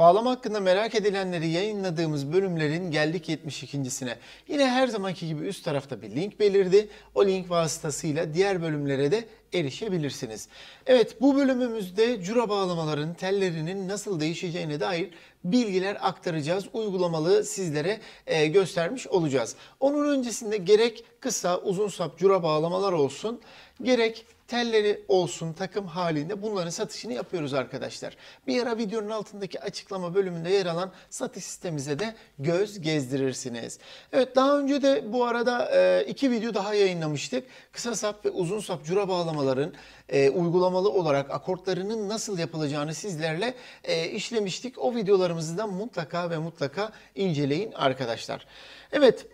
Bağlama hakkında merak edilenleri yayınladığımız bölümlerin geldik 72.sine. Yine her zamanki gibi üst tarafta bir link belirdi. O link vasıtasıyla diğer bölümlere de erişebilirsiniz. Evet bu bölümümüzde cura bağlamaların tellerinin nasıl değişeceğine dair bilgiler aktaracağız. Uygulamalı sizlere e, göstermiş olacağız. Onun öncesinde gerek kısa uzun sap cura bağlamalar olsun gerek telleri olsun takım halinde bunların satışını yapıyoruz arkadaşlar. Bir ara videonun altındaki açıklama bölümünde yer alan satış sistemimize de göz gezdirirsiniz. Evet daha önce de bu arada e, iki video daha yayınlamıştık. Kısa sap ve uzun sap cura bağlamaların e, uygulamalı olarak akortlarının nasıl yapılacağını sizlerle e, işlemiştik. O videolarımızı da mutlaka ve mutlaka inceleyin arkadaşlar. Evet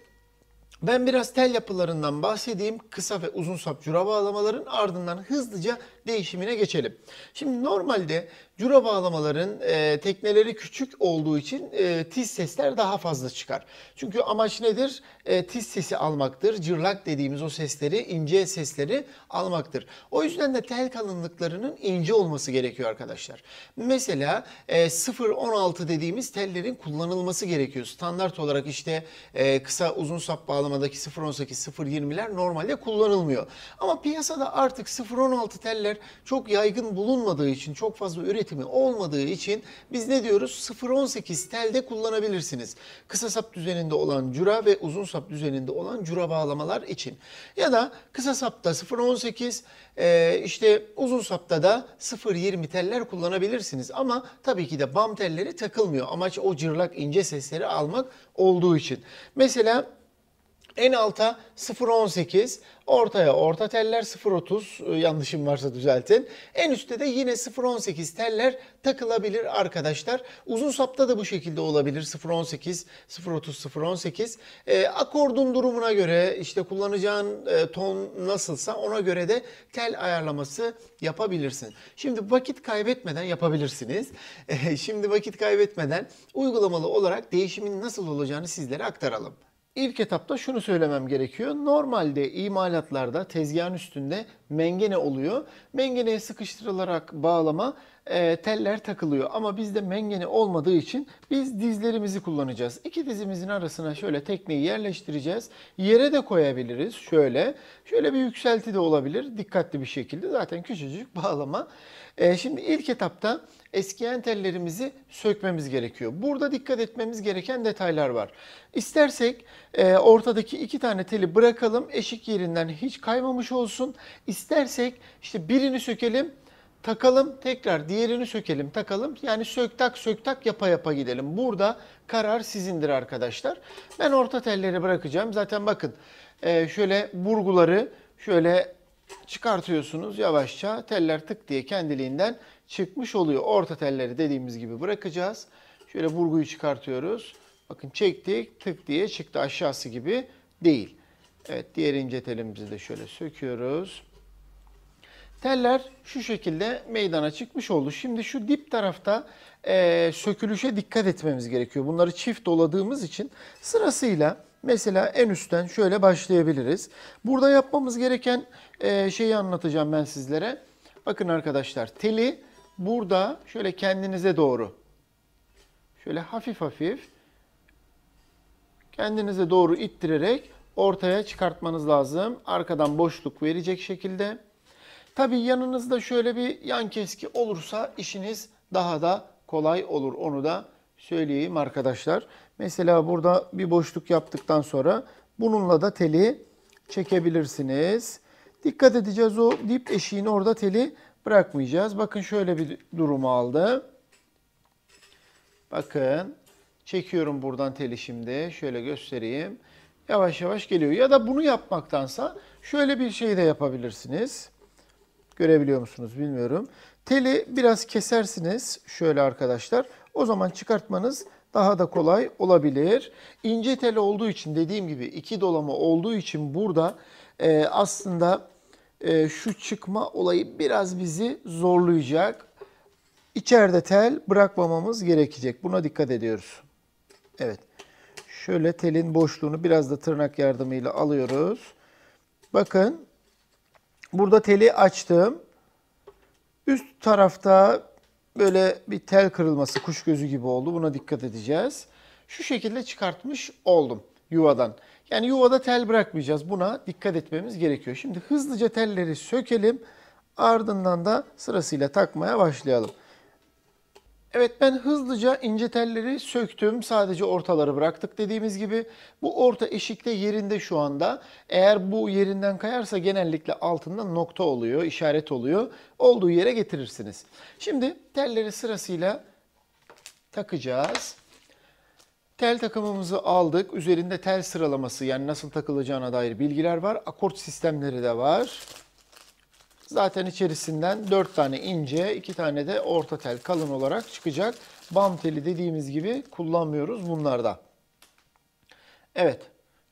ben biraz tel yapılarından bahsedeyim. Kısa ve uzun sap cura bağlamaların ardından hızlıca değişimine geçelim. Şimdi normalde cura bağlamaların e, tekneleri küçük olduğu için e, tiz sesler daha fazla çıkar. Çünkü amaç nedir? E, tiz sesi almaktır. Cırlak dediğimiz o sesleri, ince sesleri almaktır. O yüzden de tel kalınlıklarının ince olması gerekiyor arkadaşlar. Mesela e, 0.16 dediğimiz tellerin kullanılması gerekiyor. Standart olarak işte e, kısa uzun sap bağlamadaki 0.18, 0.20'ler normalde kullanılmıyor. Ama piyasada artık 0.16 teller ürünler çok yaygın bulunmadığı için, çok fazla üretimi olmadığı için biz ne diyoruz? 0.18 telde kullanabilirsiniz. Kısa sap düzeninde olan cura ve uzun sap düzeninde olan cura bağlamalar için. Ya da kısa sapta 0.18, e, işte uzun sapta da 0.20 teller kullanabilirsiniz. Ama tabii ki de bam telleri takılmıyor. Amaç o cırlak ince sesleri almak olduğu için. Mesela en alta 0.18, ortaya orta teller 0.30 e, yanlışım varsa düzeltin. En üstte de yine 0.18 teller takılabilir arkadaşlar. Uzun sapta da bu şekilde olabilir 0.18, 0.30, 0.18. E, akordun durumuna göre işte kullanacağın e, ton nasılsa ona göre de tel ayarlaması yapabilirsin. Şimdi vakit kaybetmeden yapabilirsiniz. E, şimdi vakit kaybetmeden uygulamalı olarak değişimin nasıl olacağını sizlere aktaralım. İlk etapta şunu söylemem gerekiyor. Normalde imalatlarda tezgahın üstünde mengene oluyor. Mengeneye sıkıştırılarak bağlama e, teller takılıyor. Ama bizde mengene olmadığı için biz dizlerimizi kullanacağız. İki dizimizin arasına şöyle tekneyi yerleştireceğiz. Yere de koyabiliriz şöyle. Şöyle bir yükselti de olabilir dikkatli bir şekilde. Zaten küçücük bağlama. E, şimdi ilk etapta Eski entellerimizi sökmemiz gerekiyor. Burada dikkat etmemiz gereken detaylar var. İstersek e, ortadaki iki tane teli bırakalım eşik yerinden hiç kaymamış olsun. İstersek işte birini sökelim takalım tekrar diğerini sökelim takalım. Yani sök tak sök tak yapa yapa gidelim. Burada karar sizindir arkadaşlar. Ben orta telleri bırakacağım. Zaten bakın e, şöyle burguları şöyle çıkartıyorsunuz yavaşça teller tık diye kendiliğinden çıkmış oluyor. Orta telleri dediğimiz gibi bırakacağız. Şöyle burguyu çıkartıyoruz. Bakın çektik tık diye çıktı aşağısı gibi değil. Evet diğer ince telimizi de şöyle söküyoruz. Teller şu şekilde meydana çıkmış oldu. Şimdi şu dip tarafta e, sökülüşe dikkat etmemiz gerekiyor. Bunları çift doladığımız için sırasıyla Mesela en üstten şöyle başlayabiliriz. Burada yapmamız gereken e, şeyi anlatacağım ben sizlere. Bakın arkadaşlar teli burada şöyle kendinize doğru şöyle hafif hafif kendinize doğru ittirerek ortaya çıkartmanız lazım. Arkadan boşluk verecek şekilde. Tabii yanınızda şöyle bir yan keski olursa işiniz daha da kolay olur. Onu da söyleyeyim arkadaşlar. Mesela burada bir boşluk yaptıktan sonra bununla da teli çekebilirsiniz. Dikkat edeceğiz o dip eşiğini orada teli bırakmayacağız. Bakın şöyle bir durumu aldı. Bakın çekiyorum buradan teli şimdi. Şöyle göstereyim. Yavaş yavaş geliyor. Ya da bunu yapmaktansa şöyle bir şey de yapabilirsiniz. Görebiliyor musunuz bilmiyorum. Teli biraz kesersiniz şöyle arkadaşlar. O zaman çıkartmanız daha da kolay olabilir. İnce tel olduğu için dediğim gibi iki dolama olduğu için burada e, aslında e, şu çıkma olayı biraz bizi zorlayacak. İçeride tel bırakmamamız gerekecek. Buna dikkat ediyoruz. Evet. Şöyle telin boşluğunu biraz da tırnak yardımıyla alıyoruz. Bakın burada teli açtım. Üst tarafta böyle bir tel kırılması kuş gözü gibi oldu. Buna dikkat edeceğiz. Şu şekilde çıkartmış oldum yuvadan. Yani yuvada tel bırakmayacağız. Buna dikkat etmemiz gerekiyor. Şimdi hızlıca telleri sökelim. Ardından da sırasıyla takmaya başlayalım. Evet ben hızlıca ince telleri söktüm. Sadece ortaları bıraktık dediğimiz gibi. Bu orta eşikte yerinde şu anda. Eğer bu yerinden kayarsa genellikle altında nokta oluyor, işaret oluyor. Olduğu yere getirirsiniz. Şimdi telleri sırasıyla takacağız. Tel takımımızı aldık. Üzerinde tel sıralaması yani nasıl takılacağına dair bilgiler var. Akort sistemleri de var. Zaten içerisinden 4 tane ince, 2 tane de orta tel kalın olarak çıkacak. Bam teli dediğimiz gibi kullanmıyoruz bunlarda. Evet.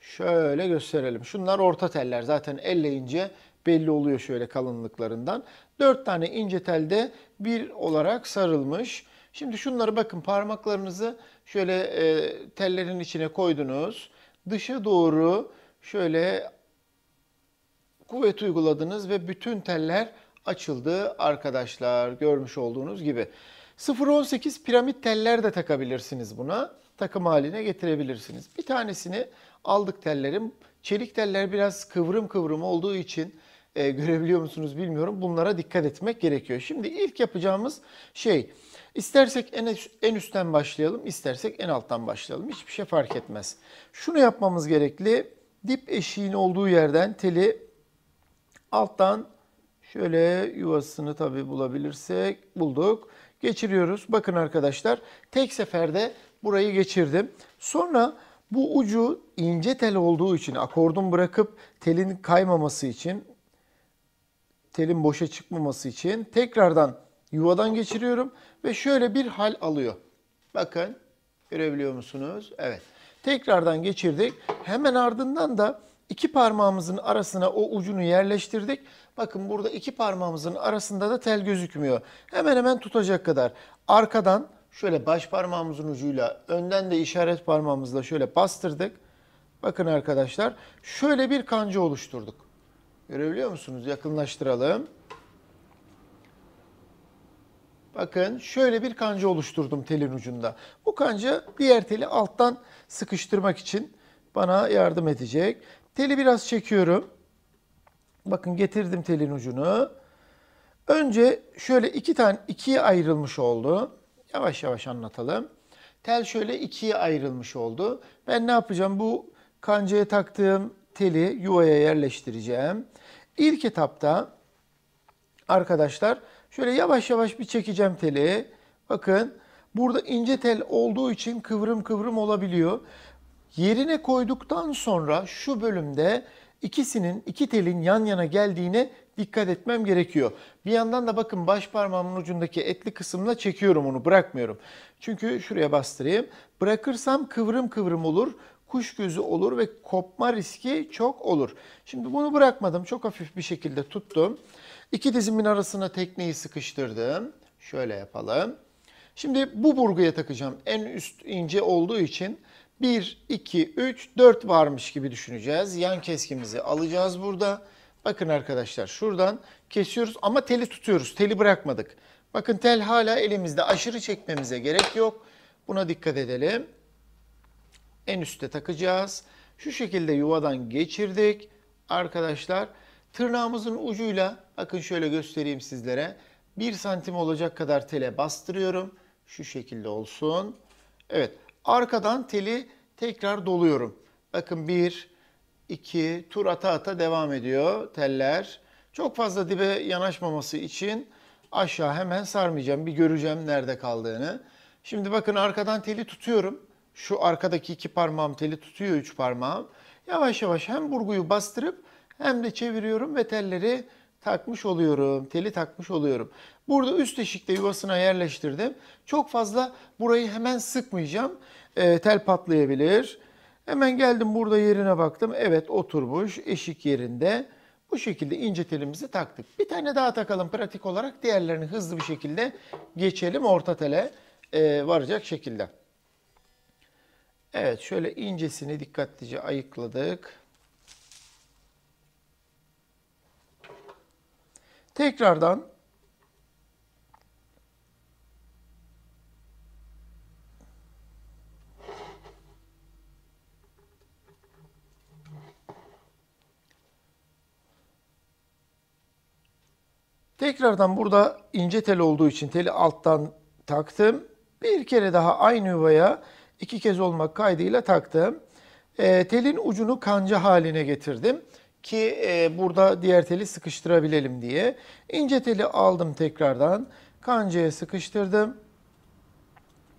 Şöyle gösterelim. Şunlar orta teller. Zaten elle ince belli oluyor şöyle kalınlıklarından. 4 tane ince telde bir olarak sarılmış. Şimdi şunları bakın parmaklarınızı şöyle e, tellerin içine koydunuz. Dışa doğru şöyle kuvvet uyguladınız ve bütün teller açıldı arkadaşlar görmüş olduğunuz gibi. 0.18 piramit teller de takabilirsiniz buna. Takım haline getirebilirsiniz. Bir tanesini aldık tellerim Çelik teller biraz kıvrım kıvrım olduğu için e, görebiliyor musunuz bilmiyorum. Bunlara dikkat etmek gerekiyor. Şimdi ilk yapacağımız şey istersek en, en üstten başlayalım istersek en alttan başlayalım. Hiçbir şey fark etmez. Şunu yapmamız gerekli. Dip eşiğin olduğu yerden teli Alttan şöyle yuvasını tabi bulabilirsek bulduk. Geçiriyoruz. Bakın arkadaşlar tek seferde burayı geçirdim. Sonra bu ucu ince tel olduğu için akordun bırakıp telin kaymaması için telin boşa çıkmaması için tekrardan yuvadan geçiriyorum ve şöyle bir hal alıyor. Bakın görebiliyor musunuz? Evet. Tekrardan geçirdik. Hemen ardından da iki parmağımızın arasına o ucunu yerleştirdik. Bakın burada iki parmağımızın arasında da tel gözükmüyor. Hemen hemen tutacak kadar. Arkadan şöyle baş parmağımızın ucuyla önden de işaret parmağımızla şöyle bastırdık. Bakın arkadaşlar şöyle bir kanca oluşturduk. Görebiliyor musunuz? Yakınlaştıralım. Bakın şöyle bir kanca oluşturdum telin ucunda. Bu kanca diğer teli alttan sıkıştırmak için bana yardım edecek. Teli biraz çekiyorum. Bakın getirdim telin ucunu. Önce şöyle iki tane ikiye ayrılmış oldu. Yavaş yavaş anlatalım. Tel şöyle ikiye ayrılmış oldu. Ben ne yapacağım? Bu kancaya taktığım teli yuvaya yerleştireceğim. İlk etapta arkadaşlar şöyle yavaş yavaş bir çekeceğim teli. Bakın burada ince tel olduğu için kıvrım kıvrım olabiliyor yerine koyduktan sonra şu bölümde ikisinin iki telin yan yana geldiğine dikkat etmem gerekiyor. Bir yandan da bakın baş parmağımın ucundaki etli kısımla çekiyorum onu bırakmıyorum. Çünkü şuraya bastırayım. Bırakırsam kıvrım kıvrım olur. Kuş gözü olur ve kopma riski çok olur. Şimdi bunu bırakmadım. Çok hafif bir şekilde tuttum. İki dizimin arasına tekneyi sıkıştırdım. Şöyle yapalım. Şimdi bu burguya takacağım. En üst ince olduğu için 1, 2, 3, 4 varmış gibi düşüneceğiz. Yan keskimizi alacağız burada. Bakın arkadaşlar şuradan kesiyoruz ama teli tutuyoruz. Teli bırakmadık. Bakın tel hala elimizde. Aşırı çekmemize gerek yok. Buna dikkat edelim. En üste takacağız. Şu şekilde yuvadan geçirdik. Arkadaşlar tırnağımızın ucuyla bakın şöyle göstereyim sizlere. 1 santim olacak kadar tele bastırıyorum. Şu şekilde olsun. Evet Arkadan teli tekrar doluyorum. Bakın 1, 2 tur ata ata devam ediyor teller. Çok fazla dibe yanaşmaması için aşağı hemen sarmayacağım. Bir göreceğim nerede kaldığını. Şimdi bakın arkadan teli tutuyorum. Şu arkadaki iki parmağım teli tutuyor üç parmağım. Yavaş yavaş hem burguyu bastırıp hem de çeviriyorum ve telleri takmış oluyorum, teli takmış oluyorum. Burada üst eşikte yuvasına yerleştirdim. Çok fazla burayı hemen sıkmayacağım. E, tel patlayabilir. Hemen geldim burada yerine baktım. Evet oturmuş, eşik yerinde. Bu şekilde ince telimizi taktık. Bir tane daha takalım pratik olarak. Diğerlerini hızlı bir şekilde geçelim orta tele e, varacak şekilde. Evet şöyle incesini dikkatlice ayıkladık. Tekrardan Tekrardan burada ince tel olduğu için teli alttan taktım. Bir kere daha aynı yuvaya iki kez olmak kaydıyla taktım. E, telin ucunu kanca haline getirdim ki e, burada diğer teli sıkıştırabilelim diye. İnce teli aldım tekrardan. Kancaya sıkıştırdım.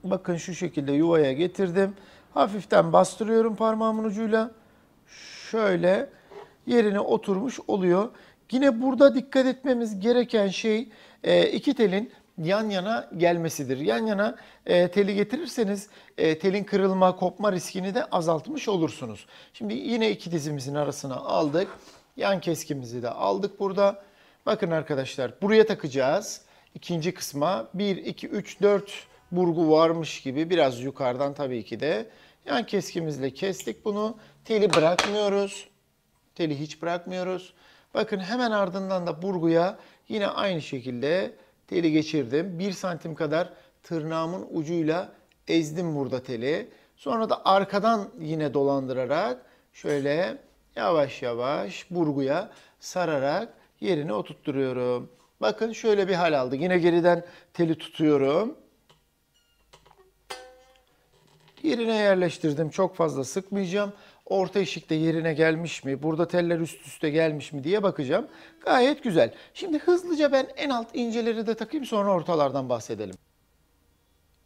Bakın şu şekilde yuvaya getirdim. Hafiften bastırıyorum parmağımın ucuyla. Şöyle yerine oturmuş oluyor. Yine burada dikkat etmemiz gereken şey e, iki telin yan yana gelmesidir. Yan yana e, teli getirirseniz e, telin kırılma, kopma riskini de azaltmış olursunuz. Şimdi yine iki dizimizin arasına aldık. Yan keskimizi de aldık burada. Bakın arkadaşlar buraya takacağız. İkinci kısma 1, 2, 3, 4 burgu varmış gibi biraz yukarıdan tabii ki de yan keskimizle kestik bunu. Teli bırakmıyoruz. Teli hiç bırakmıyoruz. Bakın hemen ardından da burguya yine aynı şekilde teli geçirdim. 1 santim kadar tırnağımın ucuyla ezdim burada teli. Sonra da arkadan yine dolandırarak şöyle yavaş yavaş burguya sararak yerine oturtturuyorum. Bakın şöyle bir hal aldı. Yine geriden teli tutuyorum. Yerine yerleştirdim. Çok fazla sıkmayacağım orta eşikte yerine gelmiş mi, burada teller üst üste gelmiş mi diye bakacağım. Gayet güzel. Şimdi hızlıca ben en alt inceleri de takayım sonra ortalardan bahsedelim.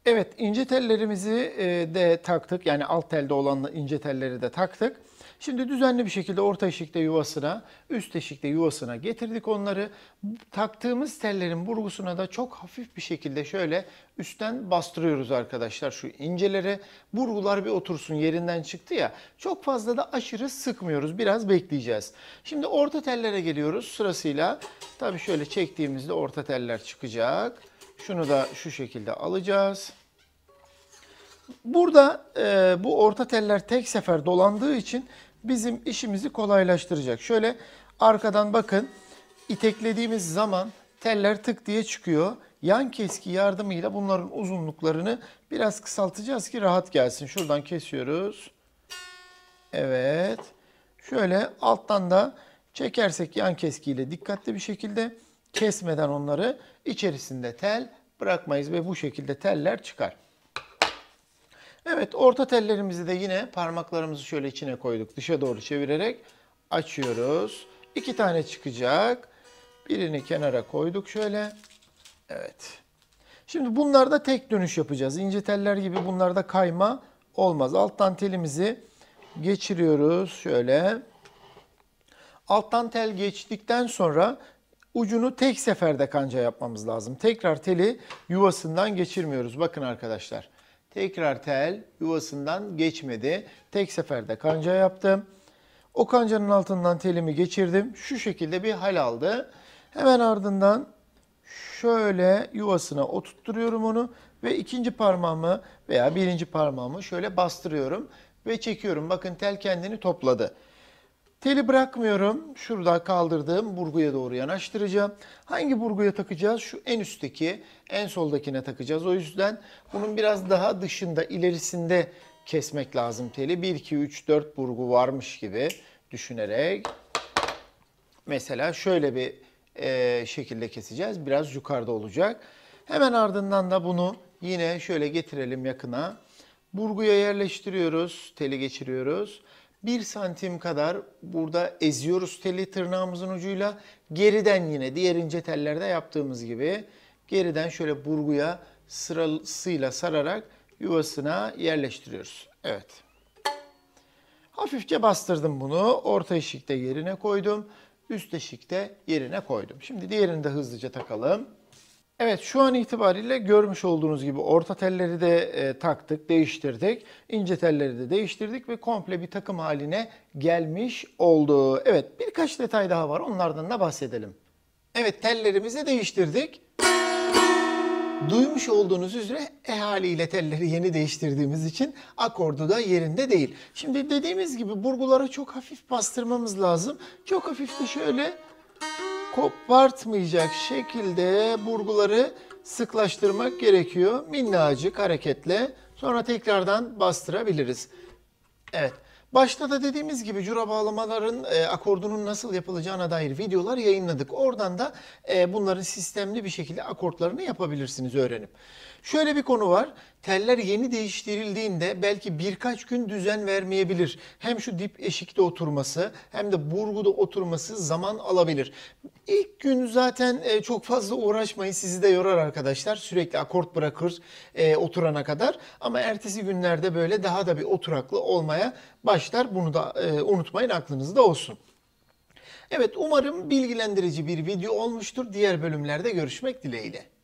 Evet ince tellerimizi e, de taktık. Yani alt telde olan ince telleri de taktık. Şimdi düzenli bir şekilde orta eşikte yuvasına, üst eşikte yuvasına getirdik onları. Taktığımız tellerin burgusuna da çok hafif bir şekilde şöyle üstten bastırıyoruz arkadaşlar şu incelere. Burgular bir otursun yerinden çıktı ya. Çok fazla da aşırı sıkmıyoruz. Biraz bekleyeceğiz. Şimdi orta tellere geliyoruz sırasıyla. Tabii şöyle çektiğimizde orta teller çıkacak. Şunu da şu şekilde alacağız. Burada e, bu orta teller tek sefer dolandığı için bizim işimizi kolaylaştıracak. Şöyle arkadan bakın iteklediğimiz zaman teller tık diye çıkıyor. Yan keski yardımıyla bunların uzunluklarını biraz kısaltacağız ki rahat gelsin. Şuradan kesiyoruz. Evet. Şöyle alttan da çekersek yan keskiyle dikkatli bir şekilde kesmeden onları içerisinde tel bırakmayız ve bu şekilde teller çıkar. Evet orta tellerimizi de yine parmaklarımızı şöyle içine koyduk. Dışa doğru çevirerek açıyoruz. İki tane çıkacak. Birini kenara koyduk şöyle. Evet. Şimdi bunlarda tek dönüş yapacağız. İnce teller gibi bunlarda kayma olmaz. Alttan telimizi geçiriyoruz şöyle. Alttan tel geçtikten sonra Ucunu tek seferde kanca yapmamız lazım. Tekrar teli yuvasından geçirmiyoruz. Bakın arkadaşlar. Tekrar tel yuvasından geçmedi. Tek seferde kanca yaptım. O kancanın altından telimi geçirdim. Şu şekilde bir hal aldı. Hemen ardından şöyle yuvasına oturtturuyorum onu ve ikinci parmağımı veya birinci parmağımı şöyle bastırıyorum ve çekiyorum. Bakın tel kendini topladı. Teli bırakmıyorum. Şurada kaldırdığım burguya doğru yanaştıracağım. Hangi burguya takacağız? Şu en üstteki, en soldakine takacağız. O yüzden bunun biraz daha dışında, ilerisinde kesmek lazım teli. 1, 2, 3, 4 burgu varmış gibi düşünerek. Mesela şöyle bir e, şekilde keseceğiz. Biraz yukarıda olacak. Hemen ardından da bunu yine şöyle getirelim yakına. Burguya yerleştiriyoruz, teli geçiriyoruz. 1 santim kadar burada eziyoruz teli tırnağımızın ucuyla. Geriden yine diğer ince tellerde yaptığımız gibi geriden şöyle burguya sırasıyla sararak yuvasına yerleştiriyoruz. Evet. Hafifçe bastırdım bunu. Orta eşikte yerine koydum. Üst eşikte yerine koydum. Şimdi diğerini de hızlıca takalım. Evet şu an itibariyle görmüş olduğunuz gibi orta telleri de e, taktık, değiştirdik. ince telleri de değiştirdik ve komple bir takım haline gelmiş oldu. Evet birkaç detay daha var onlardan da bahsedelim. Evet tellerimizi değiştirdik. Duymuş olduğunuz üzere ehali ile telleri yeni değiştirdiğimiz için akordu da yerinde değil. Şimdi dediğimiz gibi burgulara çok hafif bastırmamız lazım. Çok hafif de şöyle kopartmayacak şekilde burguları sıklaştırmak gerekiyor. Minnacık hareketle sonra tekrardan bastırabiliriz. Evet. Başta da dediğimiz gibi cura bağlamaların e, akordunun nasıl yapılacağına dair videolar yayınladık. Oradan da e, bunların sistemli bir şekilde akortlarını yapabilirsiniz öğrenip. Şöyle bir konu var. Teller yeni değiştirildiğinde belki birkaç gün düzen vermeyebilir. Hem şu dip eşikte oturması hem de burguda oturması zaman alabilir. İlk gün zaten e, çok fazla uğraşmayın sizi de yorar arkadaşlar. Sürekli akort bırakır e, oturana kadar. Ama ertesi günlerde böyle daha da bir oturaklı olmaya başlar. Bunu da e, unutmayın aklınızda olsun. Evet umarım bilgilendirici bir video olmuştur. Diğer bölümlerde görüşmek dileğiyle.